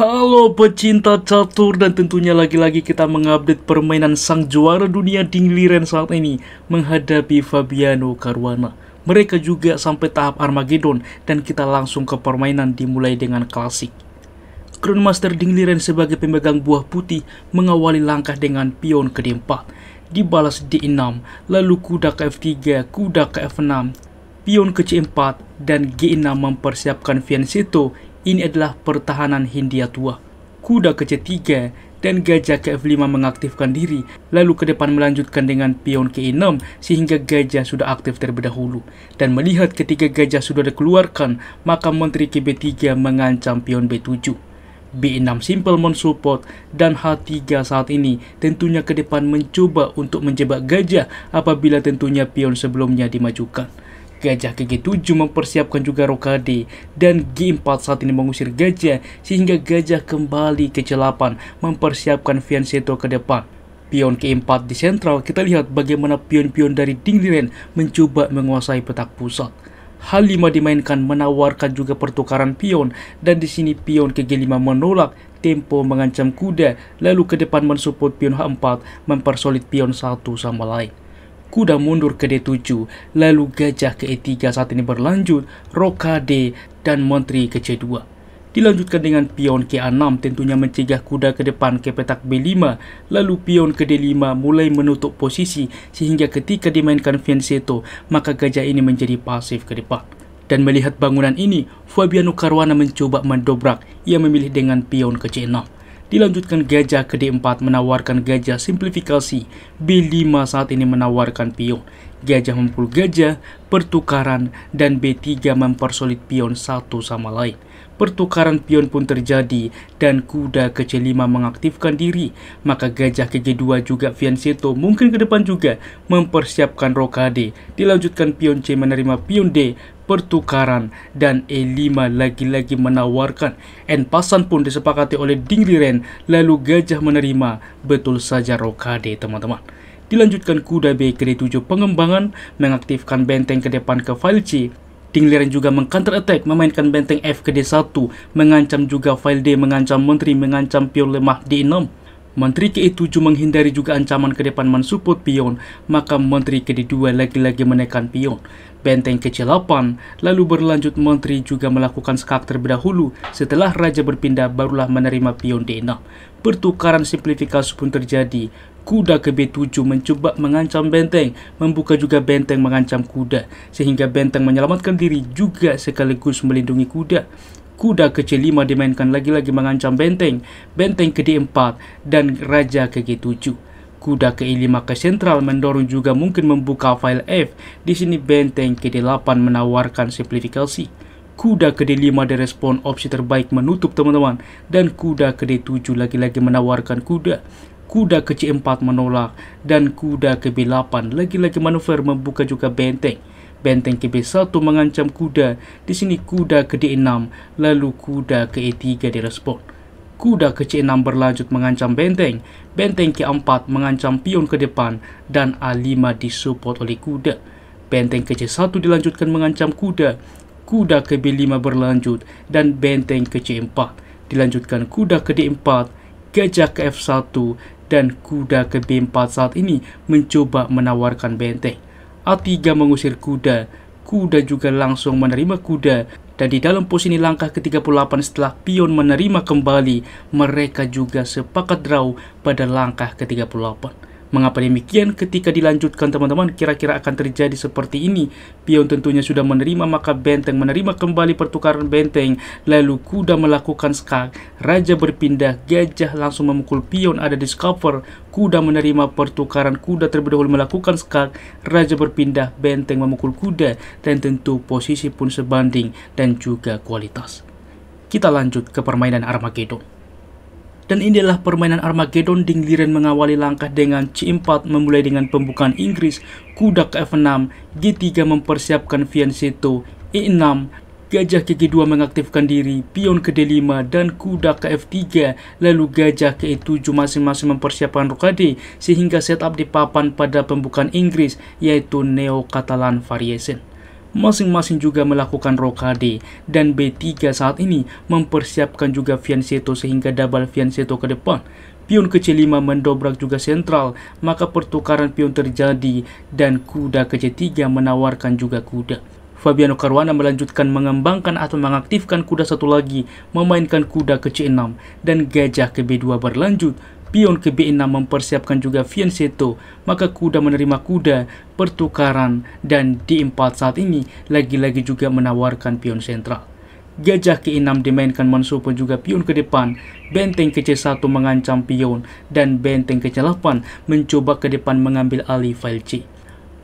Halo pecinta catur dan tentunya lagi-lagi kita mengupdate permainan sang juara dunia Dingliren Liren saat ini menghadapi Fabiano Caruana. Mereka juga sampai tahap Armageddon dan kita langsung ke permainan dimulai dengan klasik. Grandmaster Dingliren Ding sebagai pemegang buah putih mengawali langkah dengan pion ke D4, dibalas D6, lalu kuda ke F3, kuda ke F6, pion ke C4, dan G6 mempersiapkan Fianchetto ini adalah pertahanan Hindia tua. Kuda ke C3 dan gajah ke F5 mengaktifkan diri, lalu ke depan melanjutkan dengan pion ke E6 sehingga gajah sudah aktif terlebih dahulu. Dan melihat ketika gajah sudah dikeluarkan, maka menteri ke B3 mengancam pion B7. B6 simple mensupport dan H3 saat ini tentunya ke depan mencoba untuk menjebak gajah apabila tentunya pion sebelumnya dimajukan. Gajah gg 7 mempersiapkan juga rokade dan G4 saat ini mengusir gajah sehingga gajah kembali ke celapan 8 mempersiapkan Fianchetto ke depan. Pion ke-4 di sentral kita lihat bagaimana pion-pion dari Dingliren mencoba menguasai petak pusat. H5 dimainkan menawarkan juga pertukaran pion dan di sini pion ke G5 menolak tempo mengancam kuda lalu ke depan mensupport pion H4 mempersolid pion satu sama lain kuda mundur ke D7, lalu gajah ke E3 saat ini berlanjut, roka D, dan menteri ke C2. Dilanjutkan dengan pion ke A6 tentunya mencegah kuda ke depan ke petak B5, lalu pion ke D5 mulai menutup posisi sehingga ketika dimainkan Vinceto, maka gajah ini menjadi pasif ke depan. Dan melihat bangunan ini, Fabiano Caruana mencoba mendobrak, ia memilih dengan pion ke C6. Dilanjutkan gajah ke D4 menawarkan gajah simplifikasi, B5 saat ini menawarkan pion. Gajah mempul gajah, pertukaran, dan B3 mempersulit pion satu sama lain. Pertukaran pion pun terjadi dan kuda ke C5 mengaktifkan diri. Maka gajah ke G2 juga Fianchetto mungkin ke depan juga mempersiapkan rokade. Dilanjutkan pion C menerima pion D pertukaran dan E5 lagi-lagi menawarkan. pasan pun disepakati oleh Ding Liren, lalu gajah menerima. Betul saja rokade, teman-teman. Dilanjutkan kuda B ke D7 pengembangan, mengaktifkan benteng ke depan ke file C, Liren juga mengcounter attack memainkan benteng F ke D1, mengancam juga file D, mengancam menteri, mengancam pion lemah D6. Menteri ke E7 menghindari juga ancaman ke depan mensupport pion, maka menteri ke 2 lagi-lagi menekan pion. Benteng ke C8, lalu berlanjut menteri juga melakukan skak terlebih dahulu, setelah raja berpindah barulah menerima pion D6. Pertukaran simplifikasi pun terjadi, kuda ke B7 mencoba mengancam benteng, membuka juga benteng mengancam kuda, sehingga benteng menyelamatkan diri juga sekaligus melindungi kuda. Kuda ke C5 dimainkan lagi-lagi mengancam benteng, benteng ke D4, dan raja ke G7. Kuda ke E5 ke sentral mendorong juga mungkin membuka file F, di sini benteng ke D8 menawarkan simplifikasi. Kuda ke D5 direspon opsi terbaik menutup teman-teman, dan kuda ke D7 lagi-lagi menawarkan kuda kuda ke C4 menolak dan kuda ke B8 lagi-lagi manuver membuka juga benteng. Benteng ke B1 mengancam kuda, di sini kuda ke D6, lalu kuda ke E3 direspon. Kuda ke C6 berlanjut mengancam benteng, benteng ke 4 mengancam pion ke depan, dan A5 disupport oleh kuda. Benteng ke C1 dilanjutkan mengancam kuda, kuda ke B5 berlanjut, dan benteng ke C4. Dilanjutkan kuda ke D4, gajah ke F1 dan kuda ke b 4 saat ini mencoba menawarkan benteng. A3 mengusir kuda, kuda juga langsung menerima kuda, dan di dalam posisi langkah ke-38 setelah pion menerima kembali, mereka juga sepakat draw pada langkah ke-38. Mengapa demikian? Ketika dilanjutkan teman-teman kira-kira akan terjadi seperti ini. Pion tentunya sudah menerima maka benteng menerima kembali pertukaran benteng. Lalu kuda melakukan skak. Raja berpindah, gajah langsung memukul pion ada di discover. Kuda menerima pertukaran kuda terlebih dahulu melakukan skak. Raja berpindah, benteng memukul kuda dan tentu posisi pun sebanding dan juga kualitas. Kita lanjut ke permainan Armageddon. Dan inilah permainan Armageddon Dingliren mengawali langkah dengan C4 memulai dengan pembukaan Inggris, kuda ke F6, G3 mempersiapkan Fianchetto, E6, gajah ke G2 e mengaktifkan diri, pion ke D5 dan kuda ke F3, lalu gajah ke E7 masing-masing mempersiapkan rokade sehingga setup di papan pada pembukaan Inggris yaitu Neo Catalan Variation masing-masing juga melakukan rokade dan B3 saat ini mempersiapkan juga Fianchetto sehingga double Fianchetto ke depan. Pion ke C5 mendobrak juga sentral, maka pertukaran pion terjadi dan kuda ke C3 menawarkan juga kuda. Fabiano Caruana melanjutkan mengembangkan atau mengaktifkan kuda satu lagi, memainkan kuda ke C6 dan gajah ke B2 berlanjut Pion ke B6 mempersiapkan juga Fianceto, maka kuda menerima kuda, pertukaran, dan D4 saat ini lagi-lagi juga menawarkan pion sentral. Gajah ke-6 dimainkan Mansupo juga pion ke depan, benteng ke C1 mengancam pion, dan benteng ke 8 mencoba ke depan mengambil alih file C.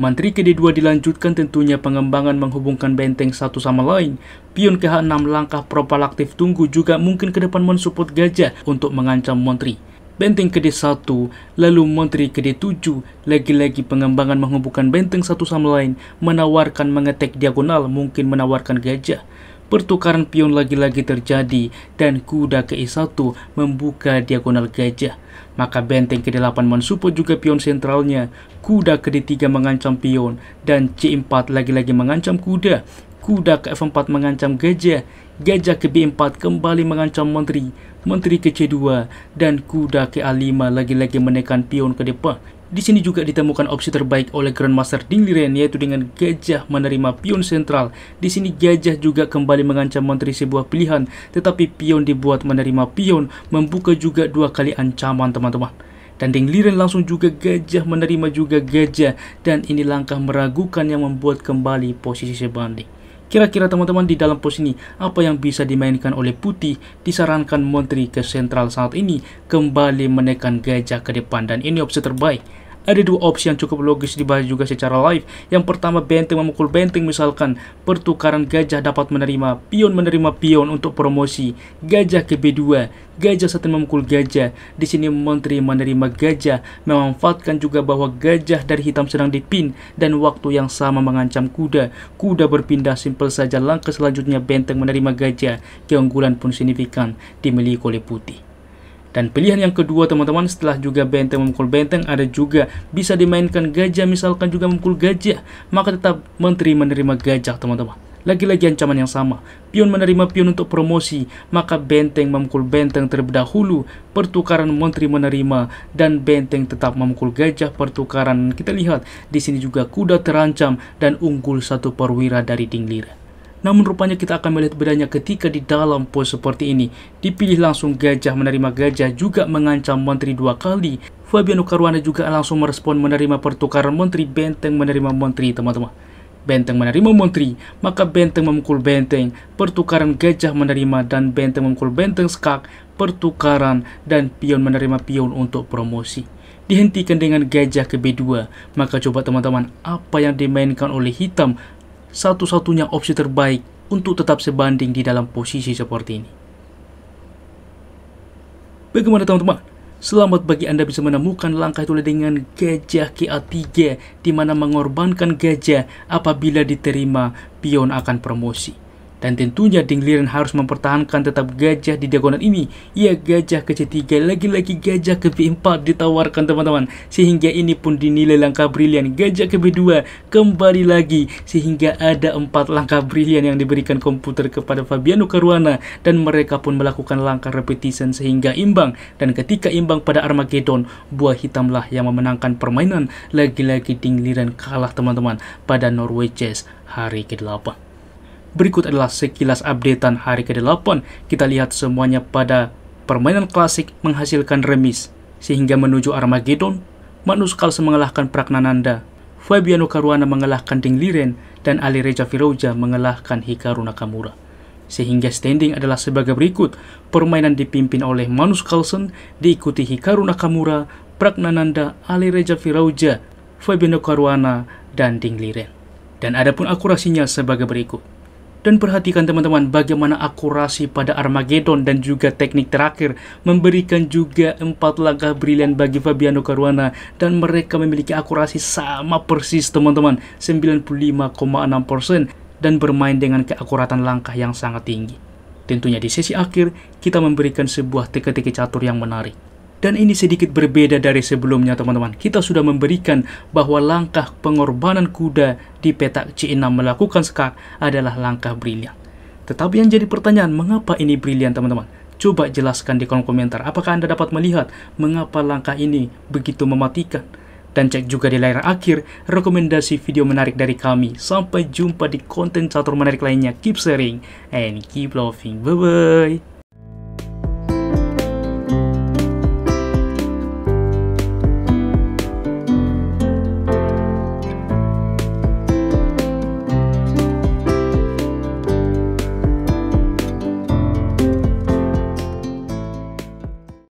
Menteri ke-D2 dilanjutkan tentunya pengembangan menghubungkan benteng satu sama lain. Pion ke-H6 langkah propalaktif tunggu juga mungkin ke depan mensupport gajah untuk mengancam Menteri. Benteng d 1, lalu Menteri d 7, lagi-lagi pengembangan menghubungkan benteng satu sama lain, menawarkan mengetek diagonal, mungkin menawarkan gajah. Pertukaran pion lagi-lagi terjadi dan kuda ke E1 membuka diagonal gajah. Maka benteng ke-8 mensupport juga pion sentralnya. Kuda ke D3 mengancam pion dan C4 lagi-lagi mengancam kuda. Kuda ke F4 mengancam gajah, gajah ke B4 kembali mengancam menteri, menteri ke C2, dan kuda ke A5 lagi-lagi menekan pion ke depan. Di sini juga ditemukan opsi terbaik oleh Grandmaster Ding Liren yaitu dengan gajah menerima pion sentral. Di sini gajah juga kembali mengancam menteri sebuah pilihan, tetapi pion dibuat menerima pion, membuka juga dua kali ancaman teman-teman. Dan Ding Liren langsung juga gajah menerima juga gajah dan ini langkah meragukan yang membuat kembali posisi sebanding. Kira-kira teman-teman di dalam pos ini, apa yang bisa dimainkan oleh Putih? Disarankan menteri ke sentral saat ini, kembali menekan gajah ke depan dan ini opsi terbaik ada dua opsi yang cukup logis dibahas juga secara live. Yang pertama benteng memukul benteng misalkan pertukaran gajah dapat menerima pion menerima pion untuk promosi gajah ke B2, gajah setan memukul gajah. Di sini menteri menerima gajah memanfaatkan juga bahwa gajah dari hitam sedang dipin dan waktu yang sama mengancam kuda. Kuda berpindah simpel saja langkah selanjutnya benteng menerima gajah. Keunggulan pun signifikan dimiliki oleh putih. Dan pilihan yang kedua teman-teman setelah juga benteng memukul benteng ada juga bisa dimainkan gajah misalkan juga memukul gajah maka tetap menteri menerima gajah teman-teman. Lagi-lagi ancaman yang sama, pion menerima pion untuk promosi, maka benteng memukul benteng terlebih dahulu, pertukaran menteri menerima, dan benteng tetap memukul gajah pertukaran. Kita lihat, di sini juga kuda terancam dan unggul satu perwira dari Dinglira. Namun rupanya kita akan melihat bedanya ketika di dalam pos seperti ini. Dipilih langsung gajah menerima gajah juga mengancam menteri dua kali. Fabiano Caruana juga langsung merespon menerima pertukaran menteri benteng menerima menteri teman-teman. Benteng menerima menteri, maka benteng memukul benteng, pertukaran gajah menerima dan benteng memukul benteng skak, pertukaran, dan pion menerima pion untuk promosi dihentikan dengan gajah ke B2. Maka coba teman-teman, apa yang dimainkan oleh hitam satu-satunya opsi terbaik untuk tetap sebanding di dalam posisi seperti ini. Bagaimana teman-teman? Selamat bagi Anda bisa menemukan langkah itu dengan gajah KA3 di mana mengorbankan gajah apabila diterima pion akan promosi. Dan tentunya Liren harus mempertahankan tetap gajah di diagonal ini. Ia gajah ke C3, lagi-lagi gajah ke B4 ditawarkan teman-teman. Sehingga ini pun dinilai langkah brilian. Gajah ke B2 kembali lagi. Sehingga ada empat langkah brilian yang diberikan komputer kepada Fabiano Caruana. Dan mereka pun melakukan langkah repetition sehingga imbang. Dan ketika imbang pada Armageddon, buah hitamlah yang memenangkan permainan. Lagi-lagi Liren kalah teman-teman pada Norway Chess hari ke-8. Berikut adalah sekilas updatean hari ke-8. Kita lihat semuanya pada permainan klasik menghasilkan remis, sehingga menuju Armageddon, Manus Manuskal mengalahkan Pragnananda, Fabiano Caruana mengalahkan Ding Liren, dan Ali Reja mengalahkan Hikaru Nakamura. Sehingga standing adalah sebagai berikut, permainan dipimpin oleh Manus Carlsen, diikuti Hikaru Nakamura, Pragnananda, Ali Reja Firauja, Fabiano Caruana, dan Ding Liren. Dan adapun akurasinya sebagai berikut. Dan perhatikan teman-teman bagaimana akurasi pada Armageddon dan juga teknik terakhir memberikan juga empat langkah brilian bagi Fabiano Caruana dan mereka memiliki akurasi sama persis teman-teman 95,6% dan bermain dengan keakuratan langkah yang sangat tinggi. Tentunya di sesi akhir kita memberikan sebuah teka-teki catur yang menarik. Dan ini sedikit berbeda dari sebelumnya teman-teman. Kita sudah memberikan bahwa langkah pengorbanan kuda di petak C6 melakukan skak adalah langkah brilian. Tetapi yang jadi pertanyaan, mengapa ini brilian teman-teman? Coba jelaskan di kolom komentar, apakah Anda dapat melihat mengapa langkah ini begitu mematikan? Dan cek juga di layar akhir rekomendasi video menarik dari kami. Sampai jumpa di konten catur menarik lainnya. Keep sharing and keep loving. Bye-bye.